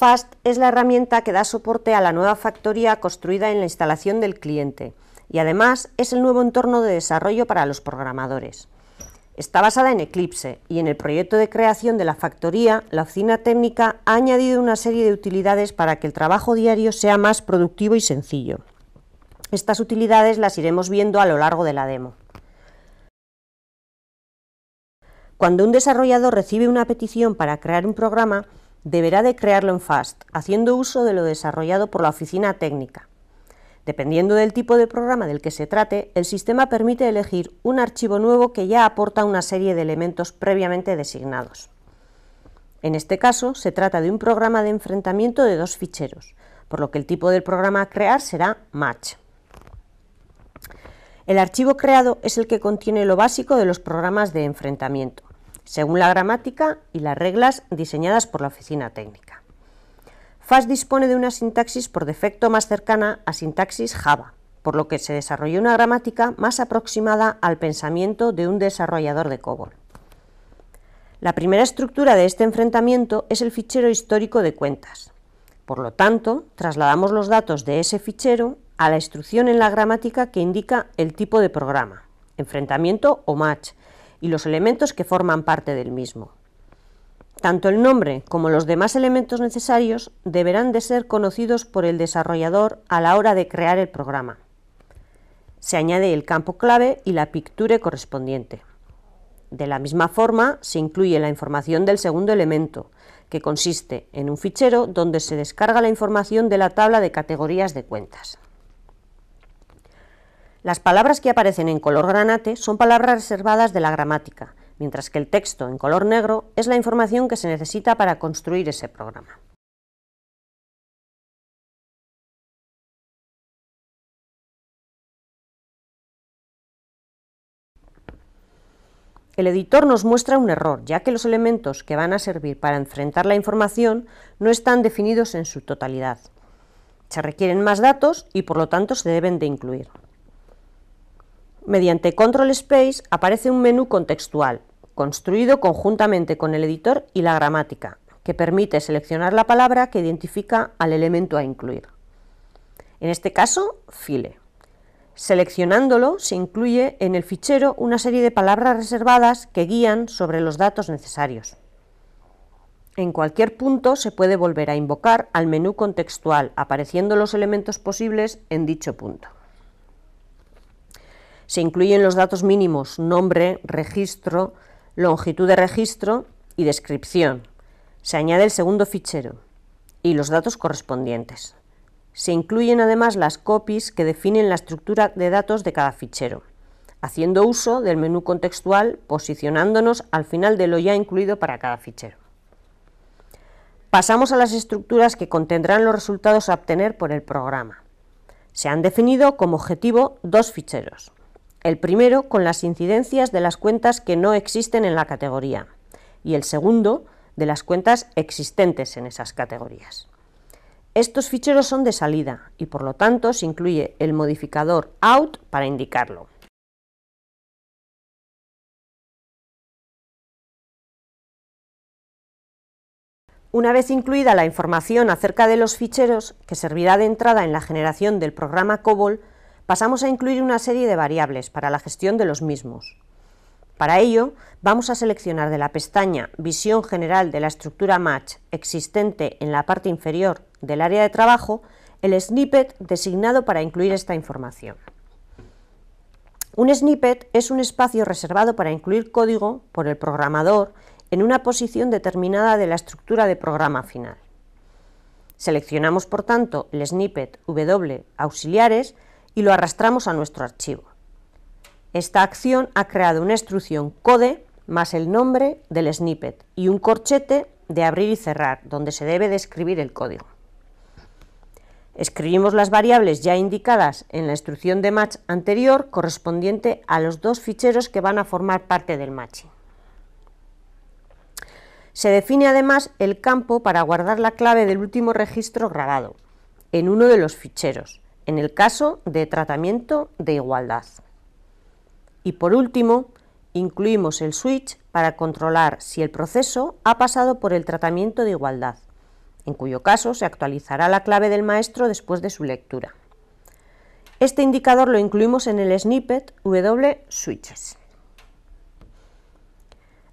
FAST es la herramienta que da soporte a la nueva factoría construida en la instalación del cliente y además es el nuevo entorno de desarrollo para los programadores. Está basada en Eclipse y en el proyecto de creación de la factoría, la oficina técnica ha añadido una serie de utilidades para que el trabajo diario sea más productivo y sencillo. Estas utilidades las iremos viendo a lo largo de la demo. Cuando un desarrollador recibe una petición para crear un programa, deberá de crearlo en FAST, haciendo uso de lo desarrollado por la oficina técnica. Dependiendo del tipo de programa del que se trate, el sistema permite elegir un archivo nuevo que ya aporta una serie de elementos previamente designados. En este caso, se trata de un programa de enfrentamiento de dos ficheros, por lo que el tipo del programa a crear será match. El archivo creado es el que contiene lo básico de los programas de enfrentamiento según la gramática y las reglas diseñadas por la oficina técnica. FAS dispone de una sintaxis por defecto más cercana a sintaxis Java, por lo que se desarrolló una gramática más aproximada al pensamiento de un desarrollador de COBOL. La primera estructura de este enfrentamiento es el fichero histórico de cuentas. Por lo tanto, trasladamos los datos de ese fichero a la instrucción en la gramática que indica el tipo de programa, enfrentamiento o match, y los elementos que forman parte del mismo. Tanto el nombre como los demás elementos necesarios deberán de ser conocidos por el desarrollador a la hora de crear el programa. Se añade el campo clave y la picture correspondiente. De la misma forma, se incluye la información del segundo elemento, que consiste en un fichero donde se descarga la información de la tabla de categorías de cuentas. Las palabras que aparecen en color granate son palabras reservadas de la gramática, mientras que el texto en color negro es la información que se necesita para construir ese programa. El editor nos muestra un error, ya que los elementos que van a servir para enfrentar la información no están definidos en su totalidad. Se requieren más datos y por lo tanto se deben de incluir. Mediante Control Space aparece un menú contextual, construido conjuntamente con el editor y la gramática, que permite seleccionar la palabra que identifica al elemento a incluir. En este caso, file. Seleccionándolo se incluye en el fichero una serie de palabras reservadas que guían sobre los datos necesarios. En cualquier punto se puede volver a invocar al menú contextual apareciendo los elementos posibles en dicho punto. Se incluyen los datos mínimos, nombre, registro, longitud de registro y descripción. Se añade el segundo fichero y los datos correspondientes. Se incluyen además las copies que definen la estructura de datos de cada fichero, haciendo uso del menú contextual posicionándonos al final de lo ya incluido para cada fichero. Pasamos a las estructuras que contendrán los resultados a obtener por el programa. Se han definido como objetivo dos ficheros, el primero con las incidencias de las cuentas que no existen en la categoría y el segundo de las cuentas existentes en esas categorías. Estos ficheros son de salida y por lo tanto se incluye el modificador out para indicarlo. Una vez incluida la información acerca de los ficheros, que servirá de entrada en la generación del programa COBOL, pasamos a incluir una serie de variables para la gestión de los mismos. Para ello, vamos a seleccionar de la pestaña Visión general de la estructura Match existente en la parte inferior del área de trabajo el snippet designado para incluir esta información. Un snippet es un espacio reservado para incluir código por el programador en una posición determinada de la estructura de programa final. Seleccionamos, por tanto, el snippet W auxiliares y lo arrastramos a nuestro archivo. Esta acción ha creado una instrucción code más el nombre del snippet y un corchete de abrir y cerrar, donde se debe describir escribir el código. Escribimos las variables ya indicadas en la instrucción de match anterior correspondiente a los dos ficheros que van a formar parte del matching. Se define además el campo para guardar la clave del último registro grabado en uno de los ficheros en el caso de tratamiento de igualdad. Y por último, incluimos el switch para controlar si el proceso ha pasado por el tratamiento de igualdad, en cuyo caso se actualizará la clave del maestro después de su lectura. Este indicador lo incluimos en el snippet w-switches.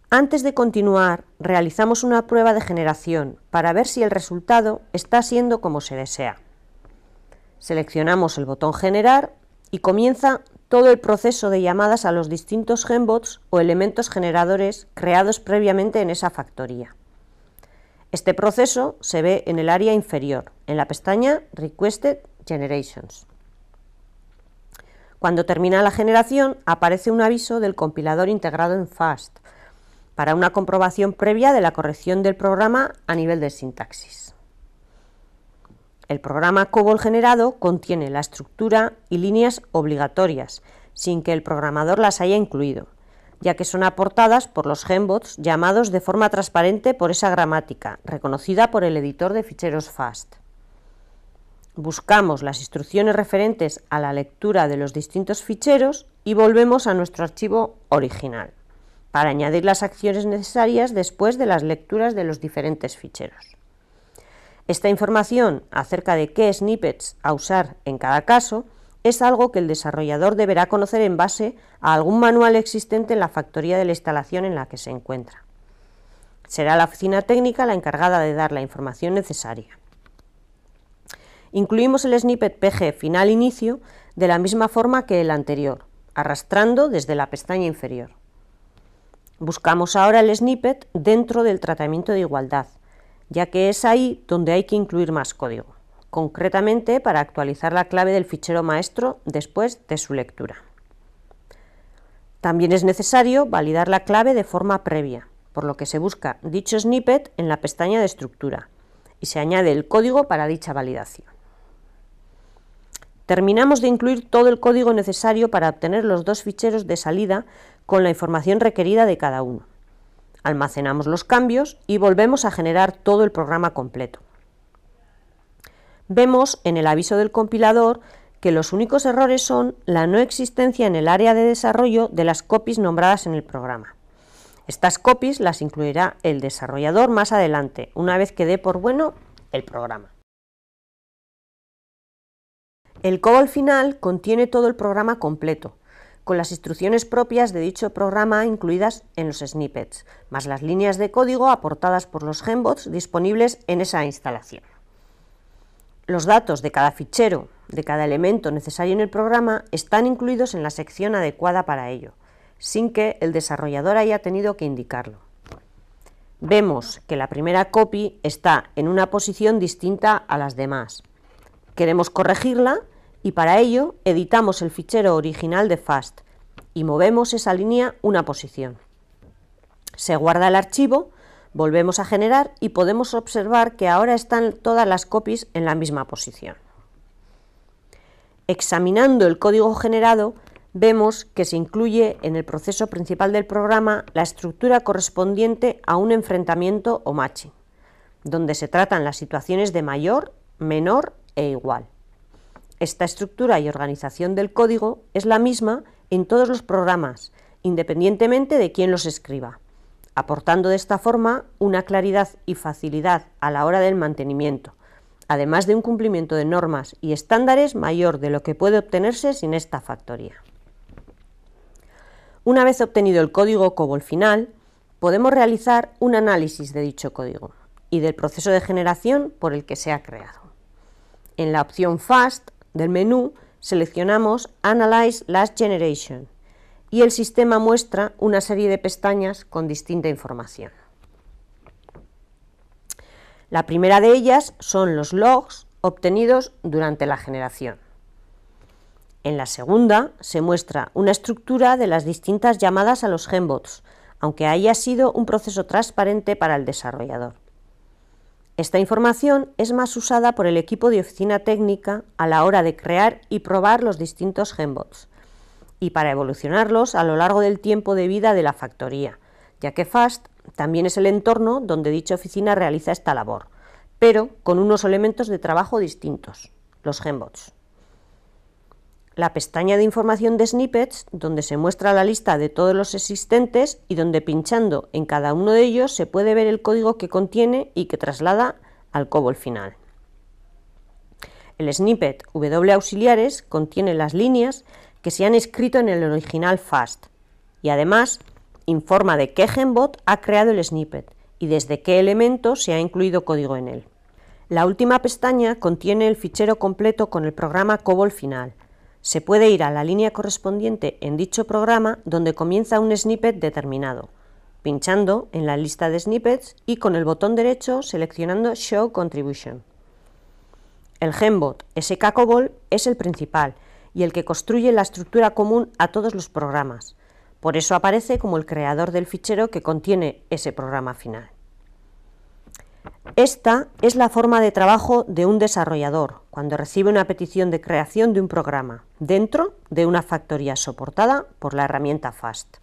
Antes de continuar, realizamos una prueba de generación para ver si el resultado está siendo como se desea. Seleccionamos el botón Generar y comienza todo el proceso de llamadas a los distintos Genbots o elementos generadores creados previamente en esa factoría. Este proceso se ve en el área inferior, en la pestaña Requested Generations. Cuando termina la generación, aparece un aviso del compilador integrado en FAST para una comprobación previa de la corrección del programa a nivel de sintaxis. El programa COBOL generado contiene la estructura y líneas obligatorias, sin que el programador las haya incluido, ya que son aportadas por los GENBOTS llamados de forma transparente por esa gramática, reconocida por el editor de ficheros FAST. Buscamos las instrucciones referentes a la lectura de los distintos ficheros y volvemos a nuestro archivo original, para añadir las acciones necesarias después de las lecturas de los diferentes ficheros. Esta información acerca de qué snippets a usar en cada caso es algo que el desarrollador deberá conocer en base a algún manual existente en la factoría de la instalación en la que se encuentra. Será la oficina técnica la encargada de dar la información necesaria. Incluimos el snippet PG final-inicio de la misma forma que el anterior, arrastrando desde la pestaña inferior. Buscamos ahora el snippet dentro del tratamiento de igualdad, ya que es ahí donde hay que incluir más código, concretamente para actualizar la clave del fichero maestro después de su lectura. También es necesario validar la clave de forma previa, por lo que se busca dicho snippet en la pestaña de estructura y se añade el código para dicha validación. Terminamos de incluir todo el código necesario para obtener los dos ficheros de salida con la información requerida de cada uno almacenamos los cambios y volvemos a generar todo el programa completo. Vemos en el aviso del compilador que los únicos errores son la no existencia en el área de desarrollo de las copies nombradas en el programa. Estas copies las incluirá el desarrollador más adelante, una vez que dé por bueno el programa. El COBOL final contiene todo el programa completo, con las instrucciones propias de dicho programa incluidas en los snippets, más las líneas de código aportadas por los Genbots disponibles en esa instalación. Los datos de cada fichero, de cada elemento necesario en el programa, están incluidos en la sección adecuada para ello, sin que el desarrollador haya tenido que indicarlo. Vemos que la primera copy está en una posición distinta a las demás. Queremos corregirla y para ello editamos el fichero original de FAST y movemos esa línea una posición. Se guarda el archivo, volvemos a generar y podemos observar que ahora están todas las copies en la misma posición. Examinando el código generado, vemos que se incluye en el proceso principal del programa la estructura correspondiente a un enfrentamiento o matching, donde se tratan las situaciones de mayor, menor e igual. Esta estructura y organización del código es la misma en todos los programas, independientemente de quién los escriba, aportando de esta forma una claridad y facilidad a la hora del mantenimiento, además de un cumplimiento de normas y estándares mayor de lo que puede obtenerse sin esta factoría. Una vez obtenido el código COBOL final, podemos realizar un análisis de dicho código y del proceso de generación por el que se ha creado. En la opción FAST del menú seleccionamos Analyze Last Generation y el sistema muestra una serie de pestañas con distinta información. La primera de ellas son los logs obtenidos durante la generación. En la segunda se muestra una estructura de las distintas llamadas a los Genbots, aunque haya sido un proceso transparente para el desarrollador. Esta información es más usada por el equipo de oficina técnica a la hora de crear y probar los distintos Genbots y para evolucionarlos a lo largo del tiempo de vida de la factoría, ya que FAST también es el entorno donde dicha oficina realiza esta labor, pero con unos elementos de trabajo distintos, los Genbots la pestaña de información de snippets, donde se muestra la lista de todos los existentes y donde pinchando en cada uno de ellos se puede ver el código que contiene y que traslada al COBOL final. El snippet W auxiliares contiene las líneas que se han escrito en el original FAST y además informa de qué Genbot ha creado el snippet y desde qué elemento se ha incluido código en él. La última pestaña contiene el fichero completo con el programa COBOL final, se puede ir a la línea correspondiente en dicho programa donde comienza un snippet determinado, pinchando en la lista de snippets y con el botón derecho seleccionando Show Contribution. El Gembot SKCOBOL es el principal y el que construye la estructura común a todos los programas. Por eso aparece como el creador del fichero que contiene ese programa final. Esta es la forma de trabajo de un desarrollador, cuando recibe una petición de creación de un programa dentro de una factoría soportada por la herramienta FAST.